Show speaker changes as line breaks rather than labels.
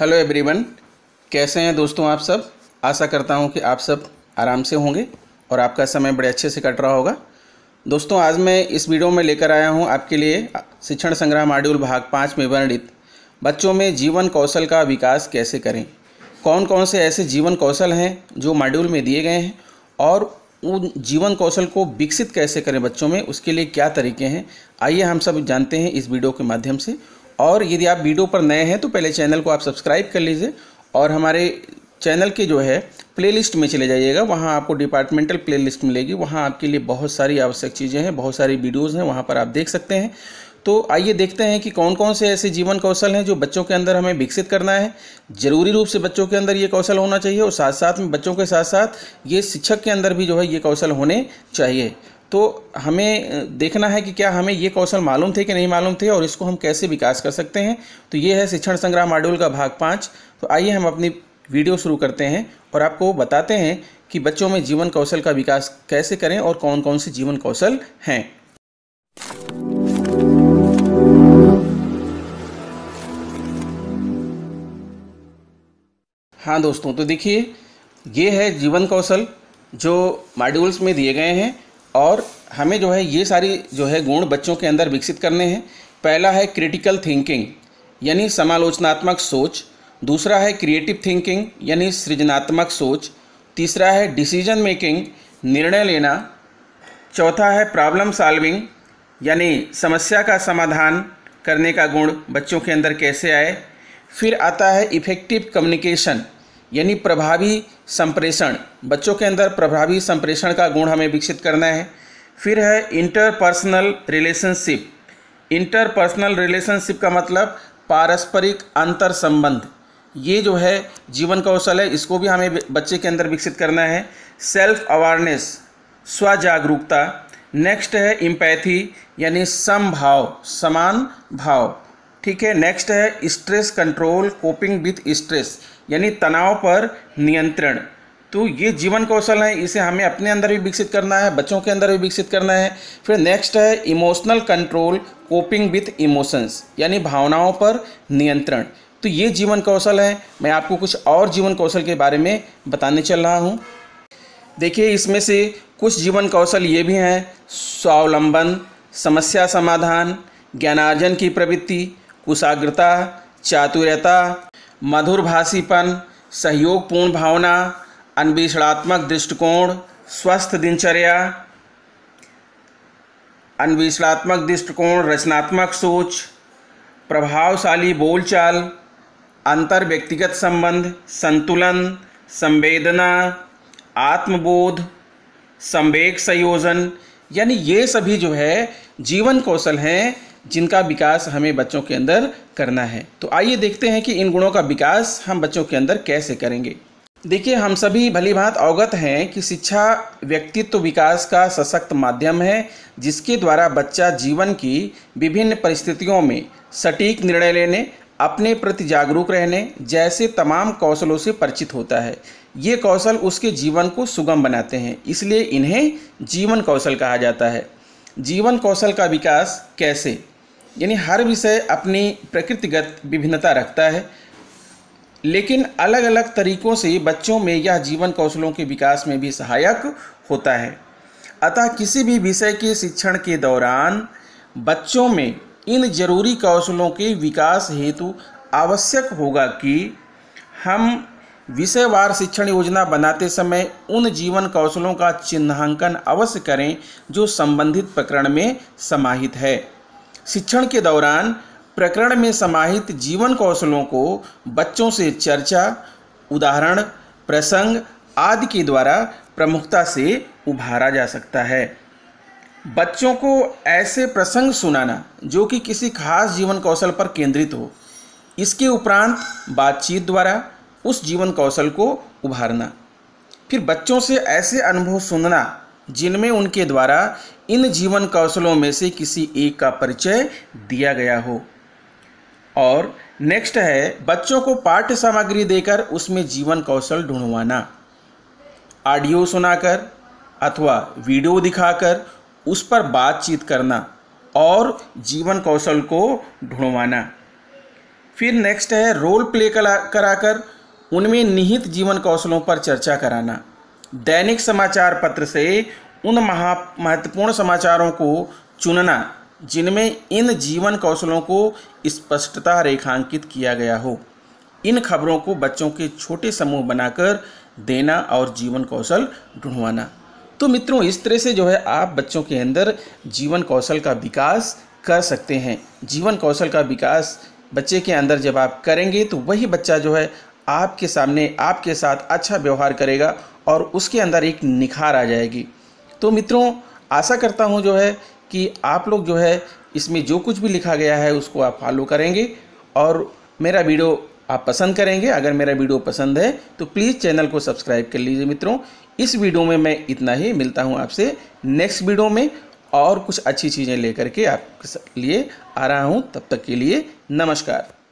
hello everyone कैसे हैं दोस्तों आप सब आशा करता हूं कि आप सब आराम से होंगे और आपका समय बड़े अच्छे से कट रहा होगा दोस्तों आज मैं इस वीडियो में लेकर आया हूं आपके लिए शिक्षण संग्रह मॉड्यूल भाग पाँच में वर्णित बच्चों में जीवन कौशल का विकास कैसे करें कौन कौन से ऐसे जीवन कौशल हैं जो मॉड्यूल में दिए गए हैं और उन जीवन कौशल को विकसित कैसे करें बच्चों में उसके लिए क्या तरीके हैं आइए हम सब जानते हैं इस वीडियो के माध्यम से और यदि आप वीडियो पर नए हैं तो पहले चैनल को आप सब्सक्राइब कर लीजिए और हमारे चैनल के जो है प्लेलिस्ट में चले जाइएगा वहाँ आपको डिपार्टमेंटल प्लेलिस्ट मिलेगी वहाँ आपके लिए बहुत सारी आवश्यक चीज़ें हैं बहुत सारी वीडियोज़ हैं वहाँ पर आप देख सकते हैं तो आइए देखते हैं कि कौन कौन से ऐसे जीवन कौशल हैं जो बच्चों के अंदर हमें विकसित करना है ज़रूरी रूप से बच्चों के अंदर ये कौशल होना चाहिए और साथ साथ में बच्चों के साथ साथ ये शिक्षक के अंदर भी जो है ये कौशल होने चाहिए तो हमें देखना है कि क्या हमें ये कौशल मालूम थे कि नहीं मालूम थे और इसको हम कैसे विकास कर सकते हैं तो ये है शिक्षण संग्रह मॉड्यूल का भाग पाँच तो आइए हम अपनी वीडियो शुरू करते हैं और आपको बताते हैं कि बच्चों में जीवन कौशल का विकास कैसे करें और कौन कौन से जीवन कौशल हैं हाँ दोस्तों तो देखिए ये है जीवन कौशल जो मॉड्यूल्स में दिए गए हैं और हमें जो है ये सारी जो है गुण बच्चों के अंदर विकसित करने हैं पहला है क्रिटिकल थिंकिंग यानी समालोचनात्मक सोच दूसरा है क्रिएटिव थिंकिंग यानी सृजनात्मक सोच तीसरा है डिसीजन मेकिंग निर्णय लेना चौथा है प्रॉब्लम सॉल्विंग यानी समस्या का समाधान करने का गुण बच्चों के अंदर कैसे आए फिर आता है इफ़ेक्टिव कम्युनिकेशन यानी प्रभावी संप्रेषण बच्चों के अंदर प्रभावी संप्रेषण का गुण हमें विकसित करना है फिर है इंटरपर्सनल रिलेशनशिप इंटरपर्सनल रिलेशनशिप का मतलब पारस्परिक अंतर संबंध ये जो है जीवन कौशल है इसको भी हमें बच्चे के अंदर विकसित करना है सेल्फ अवेयरनेस स्व जागरूकता नेक्स्ट है इम्पैथी यानी समभाव समान भाव ठीक है नेक्स्ट है stress control coping with stress यानी तनाव पर नियंत्रण तो ये जीवन कौशल है इसे हमें अपने अंदर भी विकसित करना है बच्चों के अंदर भी विकसित करना है फिर नेक्स्ट है emotional control coping with emotions यानी भावनाओं पर नियंत्रण तो ये जीवन कौशल है मैं आपको कुछ और जीवन कौशल के बारे में बताने चल रहा हूँ देखिए इसमें से कुछ जीवन कौशल ये भी हैं स्वावलंबन समस्या समाधान ज्ञानार्जन की प्रवृत्ति कुशाग्रता चातुर्यता मधुरभाषीपन सहयोगपूर्ण भावना अन्वेषणात्मक दृष्टिकोण स्वस्थ दिनचर्या अन्वेषणात्मक दृष्टिकोण रचनात्मक सोच प्रभावशाली बोलचाल अंतर व्यक्तिगत संबंध संतुलन संवेदना आत्मबोध संवेग संयोजन यानी ये सभी जो है जीवन कौशल हैं जिनका विकास हमें बच्चों के अंदर करना है तो आइए देखते हैं कि इन गुणों का विकास हम बच्चों के अंदर कैसे करेंगे देखिए हम सभी भली भलीभांत अवगत हैं कि शिक्षा व्यक्तित्व विकास का सशक्त माध्यम है जिसके द्वारा बच्चा जीवन की विभिन्न परिस्थितियों में सटीक निर्णय लेने अपने प्रति जागरूक रहने जैसे तमाम कौशलों से परिचित होता है ये कौशल उसके जीवन को सुगम बनाते हैं इसलिए इन्हें जीवन कौशल कहा जाता है जीवन कौशल का विकास कैसे यानी हर विषय अपनी प्रकृतिगत विभिन्नता रखता है लेकिन अलग अलग तरीकों से बच्चों में यह जीवन कौशलों के विकास में भी सहायक होता है अतः किसी भी विषय के शिक्षण के दौरान बच्चों में इन जरूरी कौशलों के विकास हेतु आवश्यक होगा कि हम विषयवार शिक्षण योजना बनाते समय उन जीवन कौशलों का चिन्हांकन अवश्य करें जो संबंधित प्रकरण में समाहित है शिक्षण के दौरान प्रकरण में समाहित जीवन कौशलों को बच्चों से चर्चा उदाहरण प्रसंग आदि के द्वारा प्रमुखता से उभारा जा सकता है बच्चों को ऐसे प्रसंग सुनाना जो कि किसी खास जीवन कौशल पर केंद्रित हो इसके उपरांत बातचीत द्वारा उस जीवन कौशल को उभारना फिर बच्चों से ऐसे अनुभव सुनना जिनमें उनके द्वारा इन जीवन कौशलों में से किसी एक का परिचय दिया गया हो और नेक्स्ट है बच्चों को पाठ्य सामग्री देकर उसमें जीवन कौशल ढूंढवाना ऑडियो सुनाकर अथवा वीडियो दिखाकर उस पर बातचीत करना और जीवन कौशल को ढूंढवाना फिर नेक्स्ट है रोल प्ले करा कराकर उनमें निहित जीवन कौशलों पर चर्चा कराना दैनिक समाचार पत्र से उन महा महत्वपूर्ण समाचारों को चुनना जिनमें इन जीवन कौशलों को स्पष्टता रेखांकित किया गया हो इन खबरों को बच्चों के छोटे समूह बनाकर देना और जीवन कौशल ढूंढवाना तो मित्रों इस तरह से जो है आप बच्चों के अंदर जीवन कौशल का विकास कर सकते हैं जीवन कौशल का विकास बच्चे के अंदर जब आप करेंगे तो वही बच्चा जो है आपके सामने आपके साथ अच्छा व्यवहार करेगा और उसके अंदर एक निखार आ जाएगी तो मित्रों आशा करता हूँ जो है कि आप लोग जो है इसमें जो कुछ भी लिखा गया है उसको आप फॉलो करेंगे और मेरा वीडियो आप पसंद करेंगे अगर मेरा वीडियो पसंद है तो प्लीज़ चैनल को सब्सक्राइब कर लीजिए मित्रों इस वीडियो में मैं इतना ही मिलता हूँ आपसे नेक्स्ट वीडियो में और कुछ अच्छी चीज़ें लेकर के आपके लिए आ रहा हूँ तब तक के लिए नमस्कार